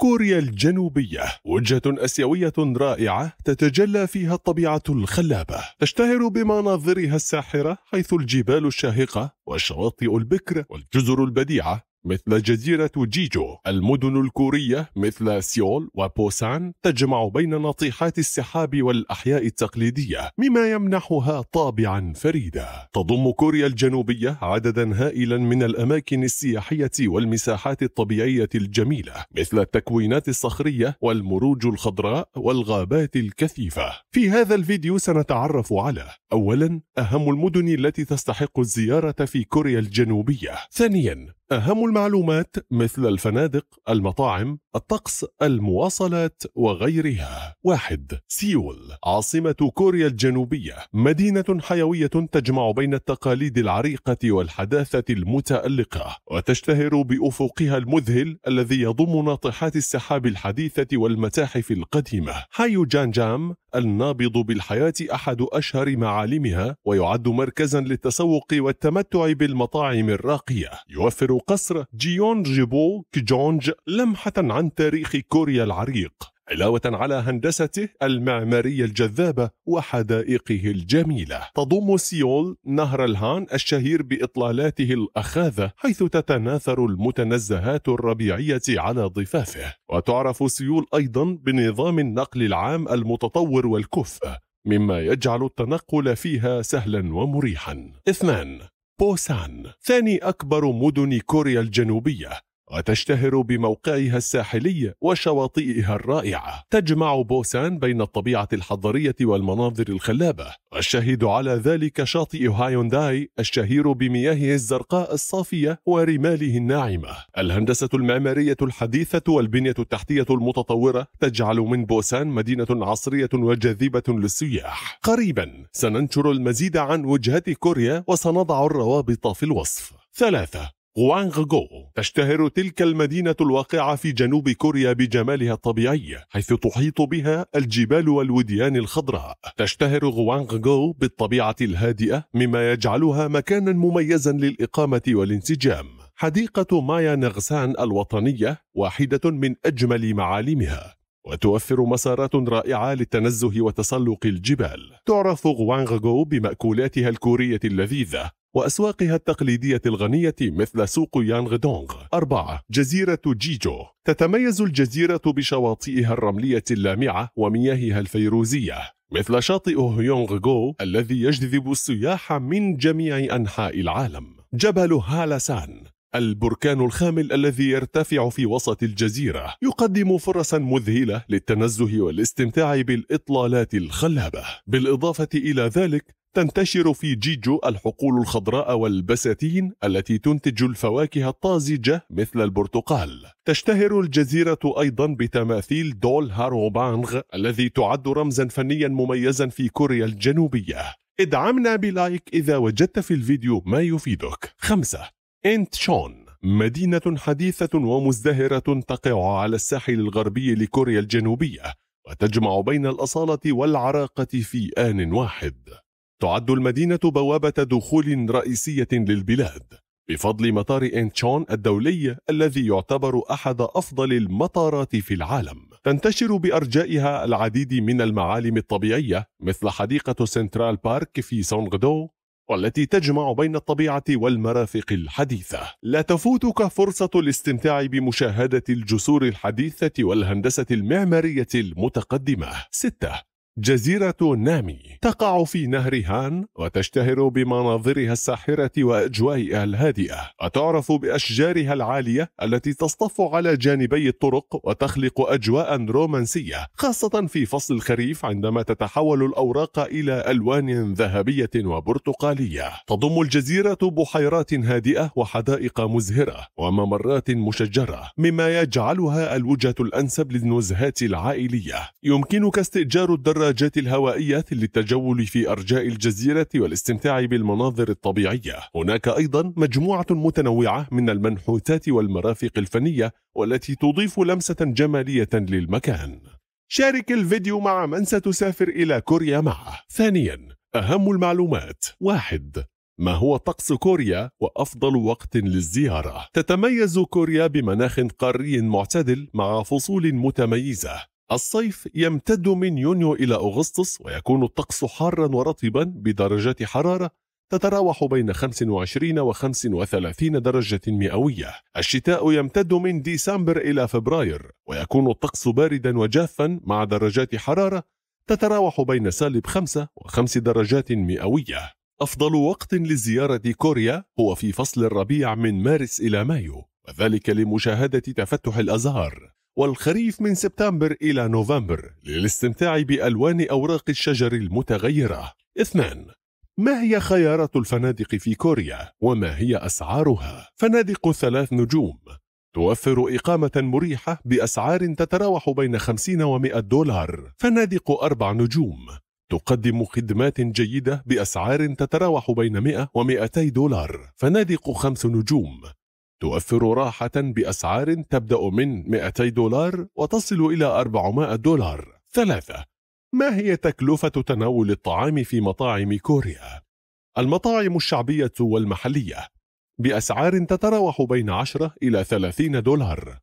كوريا الجنوبية وجهة آسيوية رائعة تتجلى فيها الطبيعة الخلابة تشتهر بمناظرها الساحرة حيث الجبال الشاهقة والشواطئ البكر والجزر البديعة مثل جزيرة جيجو المدن الكورية مثل سيول وبوسان تجمع بين نطيحات السحاب والأحياء التقليدية مما يمنحها طابعا فريدا تضم كوريا الجنوبية عددا هائلا من الأماكن السياحية والمساحات الطبيعية الجميلة مثل التكوينات الصخرية والمروج الخضراء والغابات الكثيفة في هذا الفيديو سنتعرف على أولا أهم المدن التي تستحق الزيارة في كوريا الجنوبية ثانيا أهم المعلومات مثل الفنادق، المطاعم، الطقس، المواصلات وغيرها. واحد سيول عاصمة كوريا الجنوبية، مدينة حيوية تجمع بين التقاليد العريقة والحداثة المتألقة، وتشتهر بأفقها المذهل الذي يضم ناطحات السحاب الحديثة والمتاحف القديمة. حي جانجام النابض بالحياة أحد أشهر معالمها ويعد مركزا للتسوق والتمتع بالمطاعم الراقية يوفر قصر جيون جيبو كجونج لمحة عن تاريخ كوريا العريق علاوة على هندسته المعمارية الجذابة وحدائقه الجميلة تضم سيول نهر الهان الشهير بإطلالاته الأخاذة حيث تتناثر المتنزهات الربيعية على ضفافه وتعرف سيول أيضا بنظام النقل العام المتطور والكفء مما يجعل التنقل فيها سهلا ومريحا اثنان بوسان ثاني أكبر مدن كوريا الجنوبية وتشتهر بموقعها الساحلي وشواطئها الرائعة تجمع بوسان بين الطبيعة الحضرية والمناظر الخلابة والشهيد على ذلك شاطئ هايونداي الشهير بمياهه الزرقاء الصافية ورماله الناعمة الهندسة المعمارية الحديثة والبنية التحتية المتطورة تجعل من بوسان مدينة عصرية وجاذبة للسياح قريبا سننشر المزيد عن وجهة كوريا وسنضع الروابط في الوصف ثلاثة غوانغغو تشتهر تلك المدينة الواقعة في جنوب كوريا بجمالها الطبيعي حيث تحيط بها الجبال والوديان الخضراء تشتهر غوانغغو بالطبيعة الهادئة مما يجعلها مكانا مميزا للإقامة والانسجام حديقة مايا نغسان الوطنية واحدة من أجمل معالمها وتوفر مسارات رائعة للتنزه وتسلق الجبال تعرف غوانغغو بمأكولاتها الكورية اللذيذة وأسواقها التقليدية الغنية مثل سوق يانغ دونغ أربعة جزيرة جيجو تتميز الجزيرة بشواطئها الرملية اللامعة ومياهها الفيروزية مثل شاطئ هيونغغو الذي يجذب السياح من جميع أنحاء العالم جبل هالسان البركان الخامل الذي يرتفع في وسط الجزيرة يقدم فرصا مذهلة للتنزه والاستمتاع بالإطلالات الخلابة بالإضافة إلى ذلك تنتشر في جيجو الحقول الخضراء والبساتين التي تنتج الفواكه الطازجة مثل البرتقال تشتهر الجزيرة أيضا بتماثيل دول هاروبانغ الذي تعد رمزا فنيا مميزا في كوريا الجنوبية ادعمنا بلايك إذا وجدت في الفيديو ما يفيدك خمسة إنتشون مدينة حديثة ومزدهرة تقع على الساحل الغربي لكوريا الجنوبية وتجمع بين الأصالة والعراقة في آن واحد تعد المدينة بوابة دخول رئيسية للبلاد بفضل مطار إنتشون الدولي الذي يعتبر أحد أفضل المطارات في العالم تنتشر بأرجائها العديد من المعالم الطبيعية مثل حديقة سنترال بارك في سونغدو والتي تجمع بين الطبيعة والمرافق الحديثة لا تفوتك فرصة الاستمتاع بمشاهدة الجسور الحديثة والهندسة المعمارية المتقدمة 6 جزيرة نامي تقع في نهر هان وتشتهر بمناظرها الساحرة وأجوائها الهادئة وتعرف بأشجارها العالية التي تصطف على جانبي الطرق وتخلق أجواء رومانسية خاصة في فصل الخريف عندما تتحول الأوراق إلى ألوان ذهبية وبرتقالية تضم الجزيرة بحيرات هادئة وحدائق مزهرة وممرات مشجرة مما يجعلها الوجهة الأنسب للنزهات العائلية يمكنك استئجار الدراجة الدراجات الهوائية للتجول في أرجاء الجزيرة والاستمتاع بالمناظر الطبيعية هناك أيضا مجموعة متنوعة من المنحوتات والمرافق الفنية والتي تضيف لمسة جمالية للمكان شارك الفيديو مع من ستسافر إلى كوريا معه ثانيا أهم المعلومات واحد ما هو طقس كوريا وأفضل وقت للزيارة؟ تتميز كوريا بمناخ قاري معتدل مع فصول متميزة الصيف يمتد من يونيو إلى أغسطس ويكون الطقس حارا ورطبا بدرجات حرارة تتراوح بين 25 و 35 درجة مئوية الشتاء يمتد من ديسمبر إلى فبراير ويكون الطقس باردا وجافا مع درجات حرارة تتراوح بين سالب 5 و 5 درجات مئوية أفضل وقت لزيارة كوريا هو في فصل الربيع من مارس إلى مايو وذلك لمشاهدة تفتح الأزهار والخريف من سبتمبر إلى نوفمبر للاستمتاع بألوان أوراق الشجر المتغيرة. 2. ما هي خيارات الفنادق في كوريا وما هي أسعارها؟ فنادق ثلاث نجوم توفر إقامة مريحة بأسعار تتراوح بين 50 و 100 دولار. فنادق أربع نجوم تقدم خدمات جيدة بأسعار تتراوح بين 100 و 200 دولار. فنادق خمس نجوم توفر راحة بأسعار تبدأ من 200 دولار وتصل إلى 400 دولار. 3. ما هي تكلفة تناول الطعام في مطاعم كوريا؟ المطاعم الشعبية والمحلية بأسعار تتراوح بين 10 إلى 30 دولار.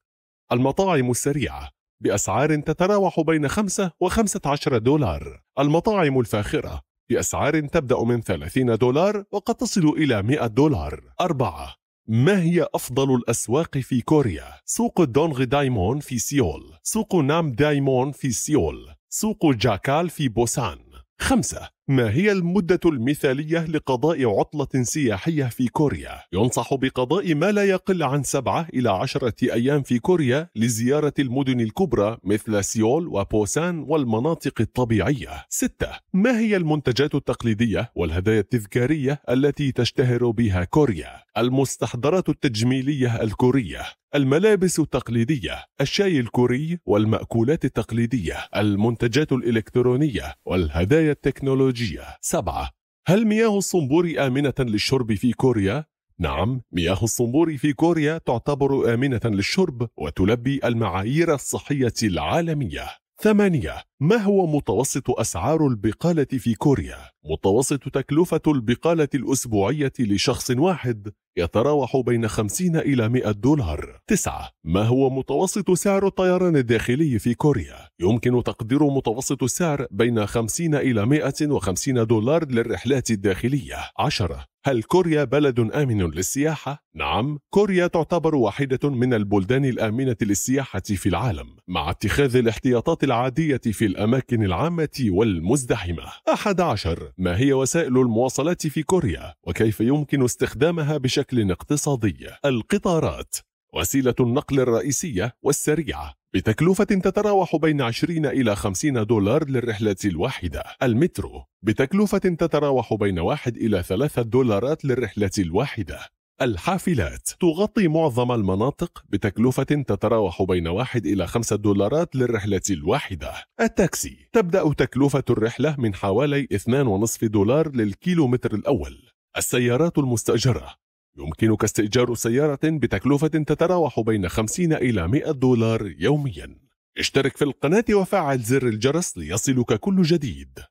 المطاعم السريعة بأسعار تتراوح بين 5 و 15 دولار. المطاعم الفاخرة بأسعار تبدأ من 30 دولار وقد تصل إلى 100 دولار. 4. ما هي أفضل الأسواق في كوريا؟ سوق دونغ دايمون في سيول سوق نام دايمون في سيول سوق جاكال في بوسان خمسة ما هي المدة المثالية لقضاء عطلة سياحية في كوريا؟ ينصح بقضاء ما لا يقل عن سبعة إلى عشرة أيام في كوريا لزيارة المدن الكبرى مثل سيول وبوسان والمناطق الطبيعية. ستة ما هي المنتجات التقليدية والهدايا التذكارية التي تشتهر بها كوريا؟ المستحضرات التجميلية الكورية الملابس التقليدية الشاي الكوري والمأكولات التقليدية المنتجات الإلكترونية والهدايا التكنولوجية 7. هل مياه الصنبور آمنة للشرب في كوريا؟ نعم مياه الصنبور في كوريا تعتبر آمنة للشرب وتلبي المعايير الصحية العالمية ثمانية ما هو متوسط أسعار البقالة في كوريا؟ متوسط تكلفة البقالة الأسبوعية لشخص واحد يتراوح بين 50 إلى 100 دولار. 9. ما هو متوسط سعر الطيران الداخلي في كوريا؟ يمكن تقدير متوسط السعر بين 50 إلى 150 دولار للرحلات الداخلية. 10. هل كوريا بلد آمن للسياحة؟ نعم، كوريا تعتبر واحدة من البلدان الآمنة للسياحة في العالم، مع اتخاذ الاحتياطات العادية في الأماكن العامة والمزدحمة. 11 ما هي وسائل المواصلات في كوريا؟ وكيف يمكن استخدامها بشكل اقتصادي؟ القطارات وسيلة النقل الرئيسية والسريعة بتكلفة تتراوح بين 20 إلى 50 دولار للرحلة الواحدة المترو بتكلفة تتراوح بين 1 إلى 3 دولارات للرحلة الواحدة الحافلات تغطي معظم المناطق بتكلفة تتراوح بين 1 إلى 5 دولارات للرحلة الواحدة. التاكسي تبدأ تكلفة الرحلة من حوالي 2.5 دولار للكيلومتر الأول. السيارات المستأجرة يمكنك استئجار سيارة بتكلفة تتراوح بين 50 إلى 100 دولار يوميا اشترك في القناة وفعل زر الجرس ليصلك كل جديد